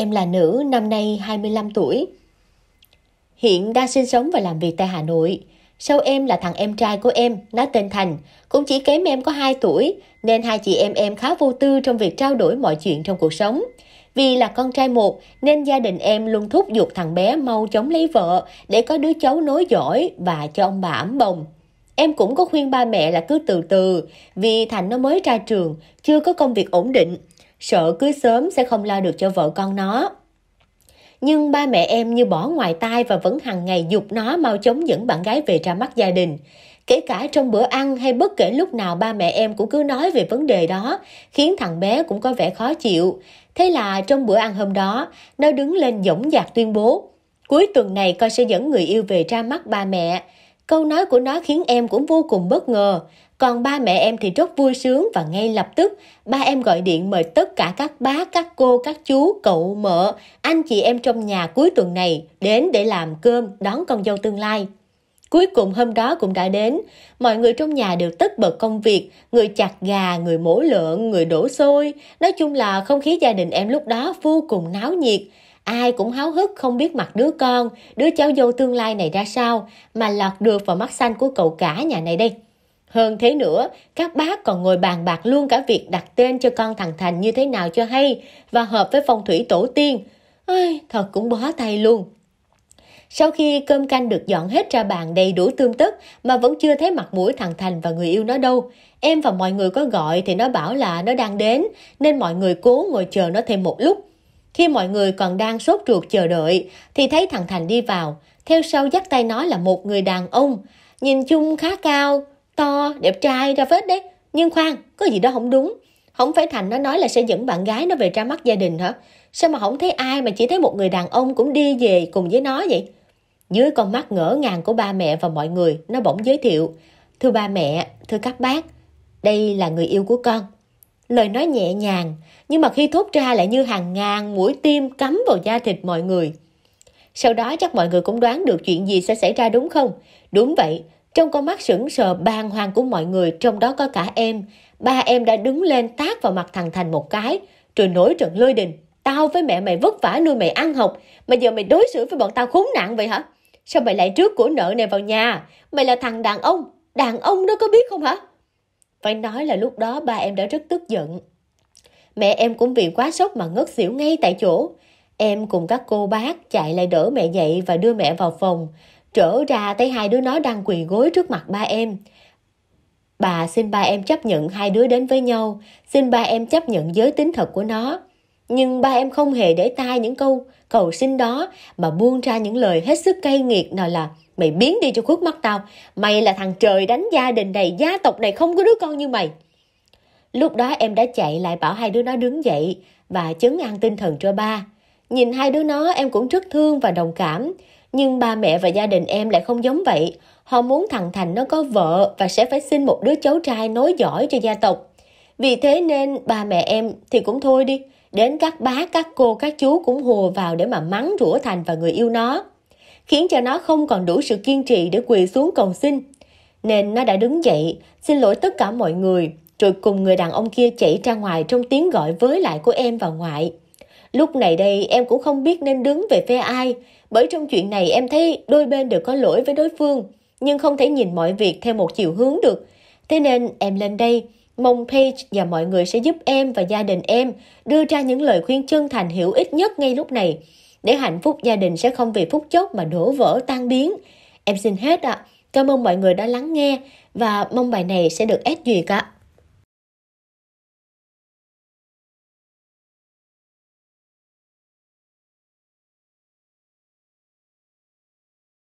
Em là nữ, năm nay 25 tuổi. Hiện đang sinh sống và làm việc tại Hà Nội. Sau em là thằng em trai của em, nó tên Thành, cũng chỉ kém em có 2 tuổi, nên hai chị em em khá vô tư trong việc trao đổi mọi chuyện trong cuộc sống. Vì là con trai một nên gia đình em luôn thúc giục thằng bé mau chóng lấy vợ để có đứa cháu nối giỏi và cho ông bà ấm bồng. Em cũng có khuyên ba mẹ là cứ từ từ, vì Thành nó mới ra trường, chưa có công việc ổn định, sợ cưới sớm sẽ không lo được cho vợ con nó. Nhưng ba mẹ em như bỏ ngoài tai và vẫn hàng ngày dục nó mau chóng dẫn bạn gái về ra mắt gia đình. Kể cả trong bữa ăn hay bất kể lúc nào ba mẹ em cũng cứ nói về vấn đề đó, khiến thằng bé cũng có vẻ khó chịu. Thế là trong bữa ăn hôm đó, nó đứng lên dõng dạc tuyên bố, cuối tuần này con sẽ dẫn người yêu về ra mắt ba mẹ. Câu nói của nó khiến em cũng vô cùng bất ngờ. Còn ba mẹ em thì rất vui sướng và ngay lập tức ba em gọi điện mời tất cả các bác, các cô, các chú, cậu, mợ, anh chị em trong nhà cuối tuần này đến để làm cơm đón con dâu tương lai. Cuối cùng hôm đó cũng đã đến, mọi người trong nhà đều tất bật công việc, người chặt gà, người mổ lợn, người đổ xôi. Nói chung là không khí gia đình em lúc đó vô cùng náo nhiệt. Ai cũng háo hức không biết mặt đứa con, đứa cháu dâu tương lai này ra sao, mà lọt được vào mắt xanh của cậu cả nhà này đây. Hơn thế nữa, các bác còn ngồi bàn bạc luôn cả việc đặt tên cho con thằng Thành như thế nào cho hay và hợp với phong thủy tổ tiên. Ôi, thật cũng bó tay luôn. Sau khi cơm canh được dọn hết ra bàn đầy đủ tươm tất mà vẫn chưa thấy mặt mũi thằng Thành và người yêu nó đâu. Em và mọi người có gọi thì nó bảo là nó đang đến nên mọi người cố ngồi chờ nó thêm một lúc. Khi mọi người còn đang sốt ruột chờ đợi thì thấy thằng Thành đi vào, theo sau dắt tay nó là một người đàn ông, nhìn chung khá cao, to đẹp trai ra phết đấy nhưng khoan có gì đó không đúng không phải thành nó nói là sẽ dẫn bạn gái nó về ra mắt gia đình hả sao mà không thấy ai mà chỉ thấy một người đàn ông cũng đi về cùng với nó vậy dưới con mắt ngỡ ngàng của ba mẹ và mọi người nó bỗng giới thiệu thưa ba mẹ thưa các bác đây là người yêu của con lời nói nhẹ nhàng nhưng mà khi thốt ra lại như hàng ngàn mũi tim cắm vào da thịt mọi người sau đó chắc mọi người cũng đoán được chuyện gì sẽ xảy ra đúng không? Đúng vậy, trong con mắt sững sờ bàng hoàng của mọi người, trong đó có cả em, ba em đã đứng lên tát vào mặt thằng Thành một cái, rồi nổi trận lôi đình. Tao với mẹ mày vất vả nuôi mày ăn học, mà giờ mày đối xử với bọn tao khốn nạn vậy hả? Sao mày lại trước của nợ này vào nhà? Mày là thằng đàn ông, đàn ông đó có biết không hả? Phải nói là lúc đó ba em đã rất tức giận. Mẹ em cũng vì quá sốc mà ngất xỉu ngay tại chỗ. Em cùng các cô bác chạy lại đỡ mẹ dậy và đưa mẹ vào phòng trở ra thấy hai đứa nó đang quỳ gối trước mặt ba em. Bà xin ba em chấp nhận hai đứa đến với nhau, xin ba em chấp nhận giới tính thật của nó. Nhưng ba em không hề để tai những câu cầu xin đó mà buông ra những lời hết sức cay nghiệt nào là mày biến đi cho khuất mắt tao, mày là thằng trời đánh gia đình này, gia tộc này không có đứa con như mày. Lúc đó em đã chạy lại bảo hai đứa nó đứng dậy và chấn an tinh thần cho ba. Nhìn hai đứa nó em cũng rất thương và đồng cảm, nhưng ba mẹ và gia đình em lại không giống vậy. Họ muốn thằng Thành nó có vợ và sẽ phải xin một đứa cháu trai nối giỏi cho gia tộc. Vì thế nên ba mẹ em thì cũng thôi đi. Đến các bác, các cô, các chú cũng hùa vào để mà mắng rủa Thành và người yêu nó. Khiến cho nó không còn đủ sự kiên trì để quỳ xuống cầu xin. Nên nó đã đứng dậy, xin lỗi tất cả mọi người, rồi cùng người đàn ông kia chạy ra ngoài trong tiếng gọi với lại của em và ngoại. Lúc này đây em cũng không biết nên đứng về phe ai, bởi trong chuyện này em thấy đôi bên đều có lỗi với đối phương, nhưng không thể nhìn mọi việc theo một chiều hướng được. Thế nên em lên đây, mong Paige và mọi người sẽ giúp em và gia đình em đưa ra những lời khuyên chân thành hữu ích nhất ngay lúc này, để hạnh phúc gia đình sẽ không vì phút chốc mà đổ vỡ tan biến. Em xin hết ạ. Cảm ơn mọi người đã lắng nghe và mong bài này sẽ được ép duyệt ạ.